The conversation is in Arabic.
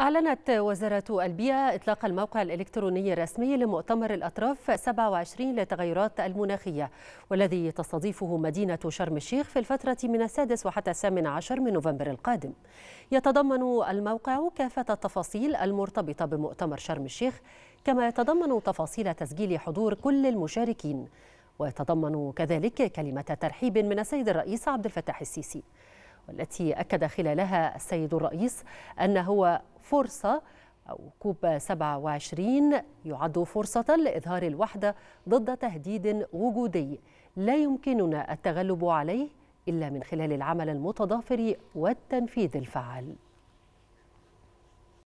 أعلنت وزارة البيئة إطلاق الموقع الإلكتروني الرسمي لمؤتمر الأطراف 27 للتغيرات المناخية والذي تستضيفه مدينة شرم الشيخ في الفترة من السادس وحتى الثامن عشر من نوفمبر القادم يتضمن الموقع كافة التفاصيل المرتبطة بمؤتمر شرم الشيخ كما يتضمن تفاصيل تسجيل حضور كل المشاركين ويتضمن كذلك كلمة ترحيب من السيد الرئيس عبد الفتاح السيسي والتي أكد خلالها السيد الرئيس أنه هو فرصة أو كوب 27 يعد فرصة لإظهار الوحدة ضد تهديد وجودي لا يمكننا التغلب عليه إلا من خلال العمل المتضافر والتنفيذ الفعال